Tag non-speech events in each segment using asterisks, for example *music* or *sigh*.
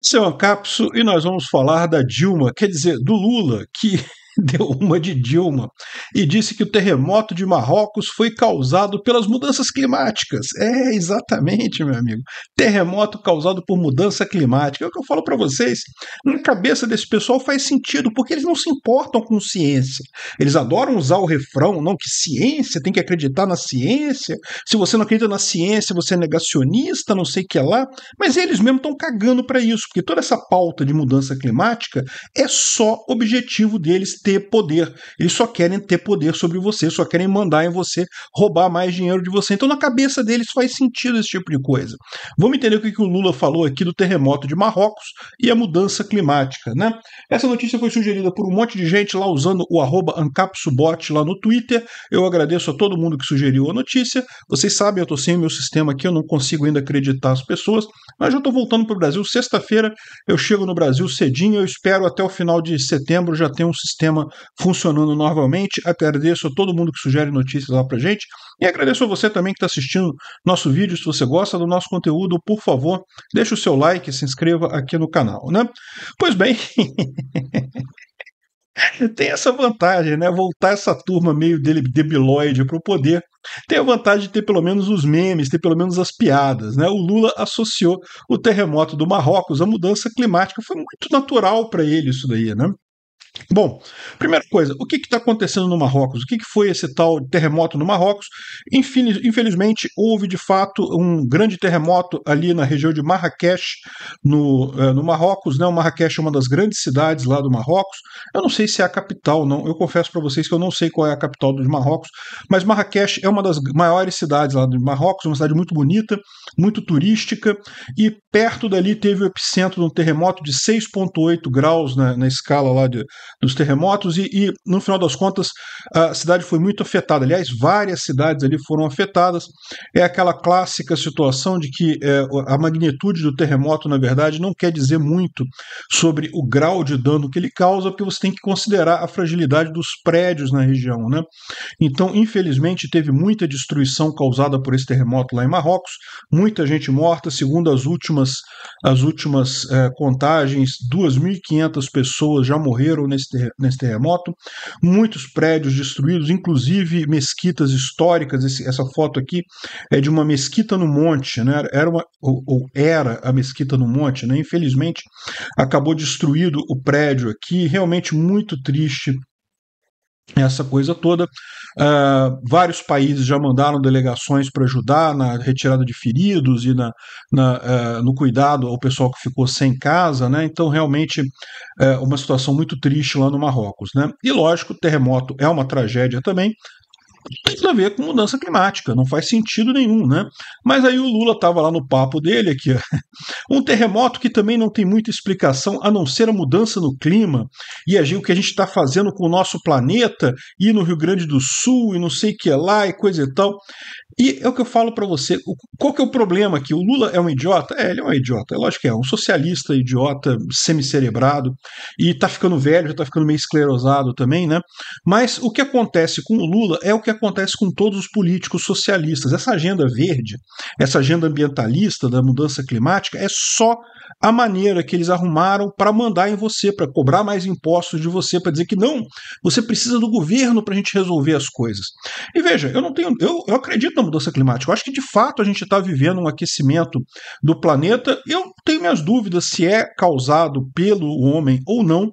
Seu é Acapso, e nós vamos falar da Dilma, quer dizer, do Lula, que *laughs* deu uma de Dilma e disse que o terremoto de Marrocos foi causado pelas mudanças climáticas. É, exatamente, meu amigo. Terremoto causado por mudança climática. É o que eu falo para vocês. Na cabeça desse pessoal faz sentido, porque eles não se importam com ciência. Eles adoram usar o refrão, não, que ciência, tem que acreditar na ciência. Se você não acredita na ciência, você é negacionista, não sei o que lá. Mas eles mesmo estão cagando para isso, porque toda essa pauta de mudança climática é só objetivo deles ter poder. Eles só querem ter poder sobre você, só querem mandar em você roubar mais dinheiro de você. Então, na cabeça deles faz sentido esse tipo de coisa. Vamos entender o que, que o Lula falou aqui do terremoto de Marrocos e a mudança climática, né? Essa notícia foi sugerida por um monte de gente lá usando o AncapsuBot lá no Twitter. Eu agradeço a todo mundo que sugeriu a notícia. Vocês sabem, eu estou sem meu sistema aqui, eu não consigo ainda acreditar as pessoas, mas já estou voltando para o Brasil sexta-feira. Eu chego no Brasil cedinho, eu espero até o final de setembro já ter um sistema sistema funcionando normalmente. Agradeço a todo mundo que sugere notícias lá pra gente. E agradeço a você também que está assistindo nosso vídeo. Se você gosta do nosso conteúdo, por favor, deixe o seu like, se inscreva aqui no canal, né? Pois bem. *laughs* tem essa vantagem, né? Voltar essa turma meio debilóide para o poder. Tem a vantagem de ter pelo menos os memes, ter pelo menos as piadas, né? O Lula associou o terremoto do Marrocos à mudança climática. Foi muito natural para ele isso daí, né? Bom, primeira coisa, o que está acontecendo no Marrocos? O que, que, foi esse tal terremoto no Marrocos? Infelizmente, houve de fato um grande terremoto ali na região de Marrakech, no, é, no Marrocos. Né? O Marrakech é uma das grandes cidades lá do Marrocos. Eu não sei se é a capital, não. Eu confesso para vocês que eu não sei qual é a capital do Marrocos, mas Marrakech é uma das maiores cidades lá do Marrocos, uma cidade muito bonita, muito turística, e perto dali teve o epicentro de um terremoto de 6,8 graus na, na escala lá de dos terremotos, e, e no final das contas a cidade foi muito afetada. Aliás, várias cidades ali foram afetadas. É aquela clássica situação de que é, a magnitude do terremoto, na verdade, não quer dizer muito sobre o grau de dano que ele causa, porque você tem que considerar a fragilidade dos prédios na região. Né? Então, infelizmente, teve muita destruição causada por esse terremoto lá em Marrocos, muita gente morta, segundo as últimas, as últimas é, contagens, 2.500 pessoas já morreram nesse, nesse terremoto. Muitos prédios destruídos, inclusive mesquitas históricas. Esse, essa foto aqui é de uma mesquita no monte, né? Era uma, ou, ou era a mesquita no monte, né? Infelizmente acabou destruído o prédio aqui. Realmente muito triste essa coisa toda. Uh, vários países já mandaram delegações para ajudar na retirada de feridos e na, na uh, no cuidado ao pessoal que ficou sem casa, né? Então, realmente, uh, uma situação muito triste lá no Marrocos, né? E lógico, terremoto é uma tragédia também, tem a ver com mudança climática, não faz sentido nenhum, né? Mas aí o Lula estava lá no papo dele aqui, *laughs* um terremoto que também não tem muita explicação a não ser a mudança no clima e o que a gente está fazendo com o nosso planeta e no Rio Grande do Sul e não sei o que lá e coisa e tal. E é o que eu falo para você. Qual que é o problema aqui? O Lula é um idiota? É, ele é um idiota. É lógico que é. Um socialista idiota, semicerebrado. E tá ficando velho, já tá ficando meio esclerosado também, né? Mas o que acontece com o Lula é o que acontece com todos os políticos socialistas. Essa agenda verde, essa agenda ambientalista da mudança climática é só a maneira que eles arrumaram para mandar em você, para cobrar mais impostos de você, para dizer que não, você precisa do governo para a gente resolver as coisas. E veja, eu não tenho, eu, eu acredito na mudança climática. Eu acho que de fato a gente está vivendo um aquecimento do planeta. Eu tenho minhas dúvidas se é causado pelo homem ou não,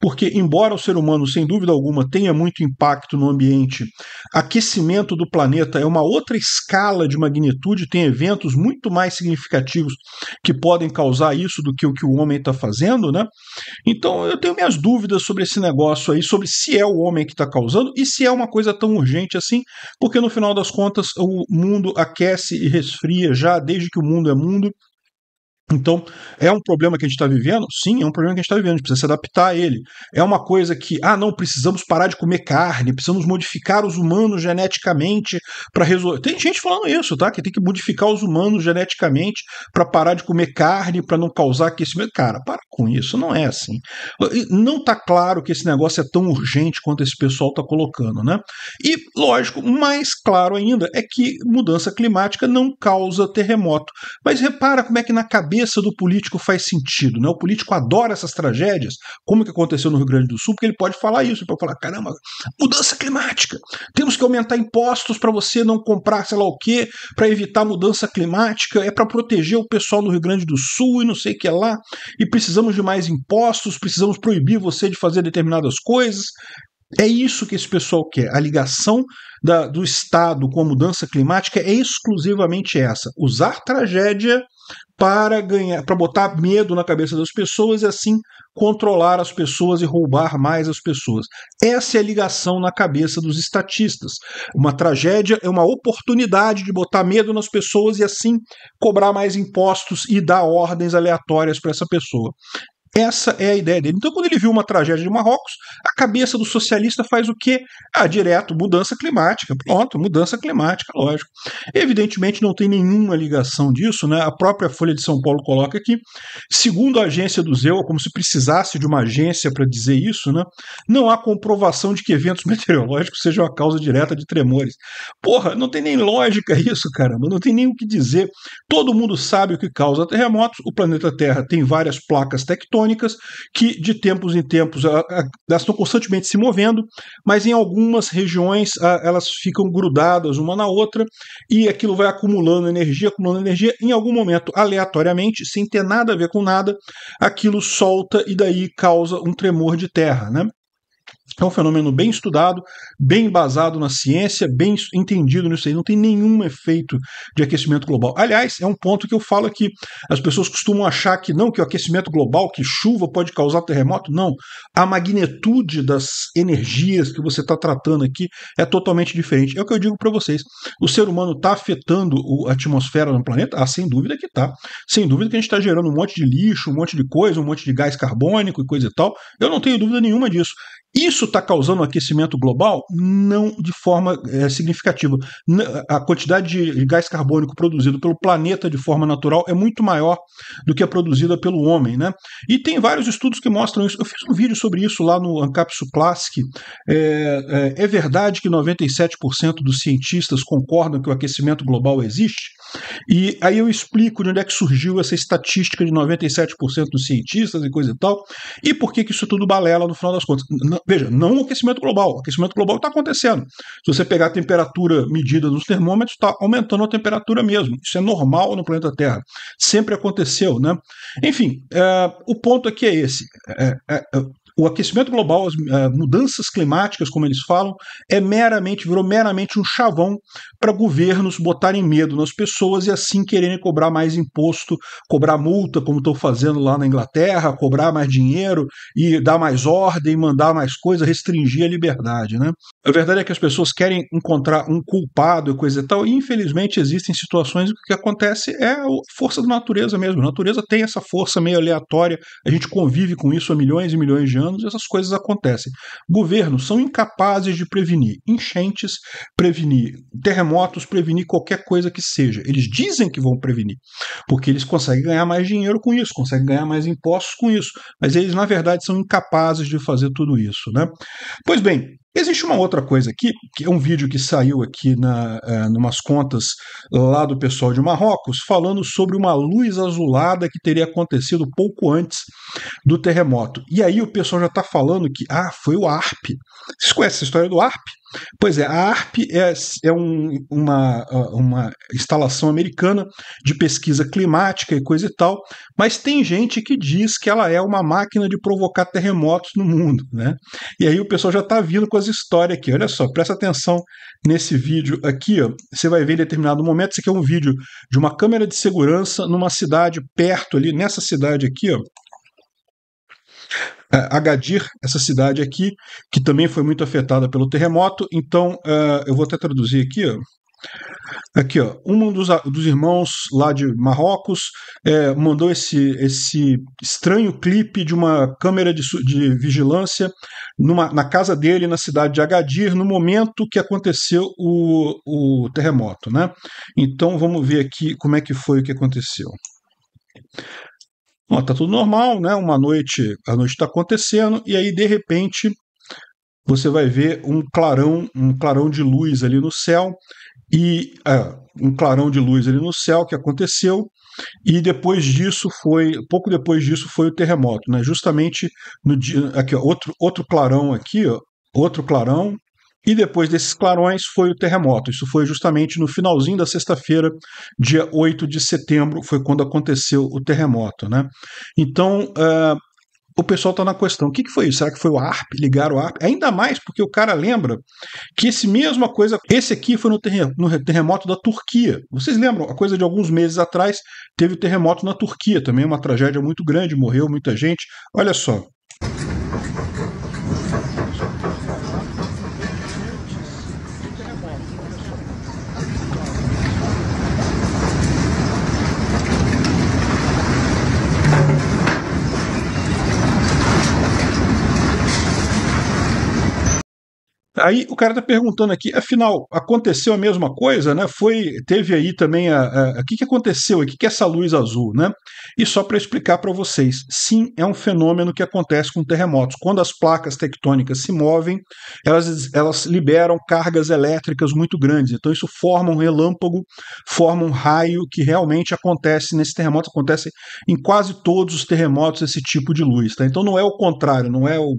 porque, embora o ser humano, sem dúvida alguma, tenha muito impacto no ambiente, aquecimento do planeta é uma outra escala de magnitude, tem eventos muito mais significativos que podem causar isso do que o que o homem está fazendo, né? Então eu tenho minhas dúvidas sobre esse negócio aí, sobre se é o homem que está causando e se é uma coisa tão urgente assim, porque no final das contas o o mundo aquece e resfria já desde que o mundo é mundo então, é um problema que a gente está vivendo? Sim, é um problema que a gente está vivendo, a gente precisa se adaptar a ele. É uma coisa que, ah, não, precisamos parar de comer carne, precisamos modificar os humanos geneticamente para resolver. Tem gente falando isso, tá? Que tem que modificar os humanos geneticamente para parar de comer carne, para não causar aquecimento. Cara, para com isso, não é assim. Não tá claro que esse negócio é tão urgente quanto esse pessoal está colocando, né? E, lógico, mais claro ainda é que mudança climática não causa terremoto. Mas repara como é que na cabeça cabeça do político faz sentido. Né? O político adora essas tragédias, como que aconteceu no Rio Grande do Sul, porque ele pode falar isso, ele pode falar, caramba, mudança climática, temos que aumentar impostos para você não comprar sei lá o que, para evitar mudança climática, é para proteger o pessoal do Rio Grande do Sul e não sei o que lá, e precisamos de mais impostos, precisamos proibir você de fazer determinadas coisas. É isso que esse pessoal quer. A ligação da, do Estado com a mudança climática é exclusivamente essa: usar tragédia para ganhar, para botar medo na cabeça das pessoas e assim controlar as pessoas e roubar mais as pessoas. Essa é a ligação na cabeça dos estatistas. Uma tragédia é uma oportunidade de botar medo nas pessoas e assim cobrar mais impostos e dar ordens aleatórias para essa pessoa. Essa é a ideia dele. Então, quando ele viu uma tragédia de Marrocos, a cabeça do socialista faz o quê? Ah, direto, mudança climática. Pronto, mudança climática, lógico. Evidentemente, não tem nenhuma ligação disso, né? A própria Folha de São Paulo coloca aqui, segundo a agência do ZEU, como se precisasse de uma agência para dizer isso, né? Não há comprovação de que eventos *laughs* meteorológicos sejam a causa direta de tremores. Porra, não tem nem lógica isso, caramba. Não tem nem o que dizer. Todo mundo sabe o que causa terremotos. O planeta Terra tem várias placas tectônicas tectônicas que, de tempos em tempos, elas estão constantemente se movendo, mas em algumas regiões elas ficam grudadas uma na outra e aquilo vai acumulando energia, acumulando energia. Em algum momento, aleatoriamente, sem ter nada a ver com nada, aquilo solta e daí causa um tremor de terra. Né? É um fenômeno bem estudado, bem basado na ciência, bem entendido nisso aí. Não tem nenhum efeito de aquecimento global. Aliás, é um ponto que eu falo aqui. As pessoas costumam achar que não, que o aquecimento global, que chuva pode causar terremoto. Não. A magnitude das energias que você está tratando aqui é totalmente diferente. É o que eu digo para vocês. O ser humano está afetando a atmosfera no planeta? Ah, sem dúvida que está. Sem dúvida que a gente está gerando um monte de lixo, um monte de coisa, um monte de gás carbônico e coisa e tal. Eu não tenho dúvida nenhuma disso. Isso isso está causando um aquecimento global? Não de forma é, significativa. A quantidade de gás carbônico produzido pelo planeta de forma natural é muito maior do que a produzida pelo homem. Né? E tem vários estudos que mostram isso. Eu fiz um vídeo sobre isso lá no Ancapsu Classic. É, é, é verdade que 97% dos cientistas concordam que o aquecimento global existe? E aí eu explico de onde é que surgiu essa estatística de 97% dos cientistas e coisa e tal, e por que, que isso tudo balela no final das contas. veja, não o aquecimento global. O aquecimento global está acontecendo. Se você pegar a temperatura medida nos termômetros, está aumentando a temperatura mesmo. Isso é normal no planeta Terra. Sempre aconteceu, né? Enfim, é, o ponto aqui é esse. É, é, é o aquecimento global, as uh, mudanças climáticas, como eles falam, é meramente, virou meramente um chavão para governos botarem medo nas pessoas e assim quererem cobrar mais imposto, cobrar multa, como estão fazendo lá na Inglaterra, cobrar mais dinheiro e dar mais ordem, mandar mais coisa, restringir a liberdade. Né? A verdade é que as pessoas querem encontrar um culpado e coisa e tal, e infelizmente existem situações em que o que acontece é a força da natureza mesmo. A natureza tem essa força meio aleatória, a gente convive com isso há milhões e milhões de anos anos, essas coisas acontecem. Governos são incapazes de prevenir enchentes, prevenir terremotos, prevenir qualquer coisa que seja. Eles dizem que vão prevenir, porque eles conseguem ganhar mais dinheiro com isso, conseguem ganhar mais impostos com isso, mas eles, na verdade, são incapazes de fazer tudo isso. Né? Pois bem, Existe uma outra coisa aqui, que é um vídeo que saiu aqui na, uh, numas contas lá do pessoal de Marrocos, falando sobre uma luz azulada que teria acontecido pouco antes do terremoto. E aí o pessoal já está falando que, ah, foi o ARP. Vocês conhecem a história do ARP? Pois é, a ARP é, é um, uma, uma instalação americana de pesquisa climática e coisa e tal, mas tem gente que diz que ela é uma máquina de provocar terremotos no mundo, né? E aí o pessoal já está vindo com as história aqui. Olha só, presta atenção nesse vídeo aqui. Ó. Você vai ver em determinado momento, isso aqui é um vídeo de uma câmera de segurança numa cidade perto ali, nessa cidade aqui, ó. É, Agadir, essa cidade aqui, que também foi muito afetada pelo terremoto. Então, uh, eu vou até traduzir aqui, ó. Aqui, ó, um dos, dos irmãos lá de Marrocos é, mandou esse, esse estranho clipe de uma câmera de, de vigilância numa, na casa dele, na cidade de Agadir, no momento que aconteceu o, o terremoto. Né? Então vamos ver aqui como é que foi o que aconteceu. Ó, tá tudo normal, né? Uma noite, a noite está acontecendo, e aí de repente você vai ver um clarão, um clarão de luz ali no céu, e é, um clarão de luz ali no céu que aconteceu. E depois disso foi, pouco depois disso foi o terremoto, né? Justamente no dia, aqui ó, outro outro clarão aqui, ó, outro clarão, e depois desses clarões foi o terremoto. Isso foi justamente no finalzinho da sexta-feira, dia 8 de setembro, foi quando aconteceu o terremoto. Né? Então, é, o pessoal está na questão: o que, que foi isso? Será que foi o ARP? Ligaram o ARP? Ainda mais porque o cara lembra que esse mesma coisa, esse aqui foi no, terremoto da Turquia. Vocês lembram? A coisa de alguns meses atrás teve o terremoto na Turquia também, uma tragédia muito grande, morreu muita gente. Olha só. Aí o cara está perguntando aqui, afinal, aconteceu a mesma coisa, né? Foi, teve aí também a, o que, que aconteceu, o que, que é essa luz azul, né? E só para explicar para vocês, sim, é um fenômeno que acontece com terremotos. Quando as placas tectônicas se movem, elas, elas liberam cargas elétricas muito grandes. Então isso forma um relâmpago, forma um raio que realmente acontece nesse terremoto, acontece em quase todos os terremotos esse tipo de luz, tá? Então não é o contrário, não é o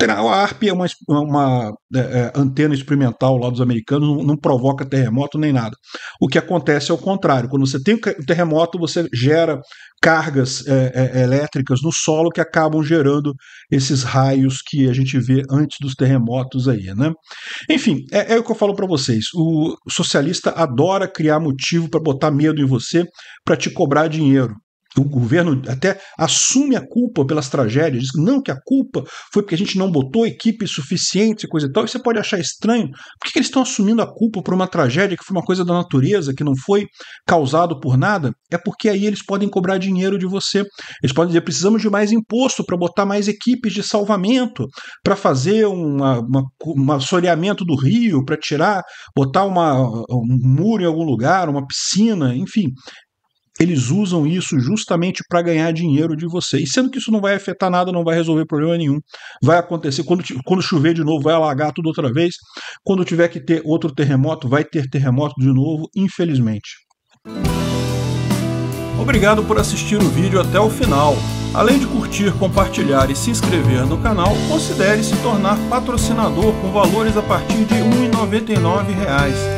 a ARP é uma, uma é, é, antena experimental lá dos americanos, não, não, provoca terremoto nem nada. O que acontece é o contrário. Quando você tem um terremoto, você gera cargas é, é, elétricas no solo que acabam gerando esses raios que a gente vê antes dos terremotos aí, né? Enfim, é, é o que eu falo para vocês. O socialista adora criar motivo para botar medo em você, para te cobrar dinheiro o governo até assume a culpa pelas tragédias, diz não, que a culpa foi porque a gente não botou equipe suficiente, coisa e tal. E você pode achar estranho, por que, que eles estão assumindo a culpa por uma tragédia que foi uma coisa da natureza, que não foi causado por nada? É porque aí eles podem cobrar dinheiro de você. Eles podem dizer, precisamos de mais imposto para botar mais equipes de salvamento, para fazer uma, uma, um assoreamento do rio, para tirar, botar uma, um muro em algum lugar, uma piscina, enfim eles usam isso justamente para ganhar dinheiro de você. E sendo que isso não vai afetar nada, não vai resolver problema nenhum. Vai acontecer quando, quando chover de novo, vai alagar tudo outra vez. Quando tiver que ter outro terremoto, vai ter terremoto de novo, infelizmente. Obrigado por assistir o vídeo até o final. Além de curtir, compartilhar e se inscrever no canal, considere se tornar patrocinador com valores a partir de R$ 1,99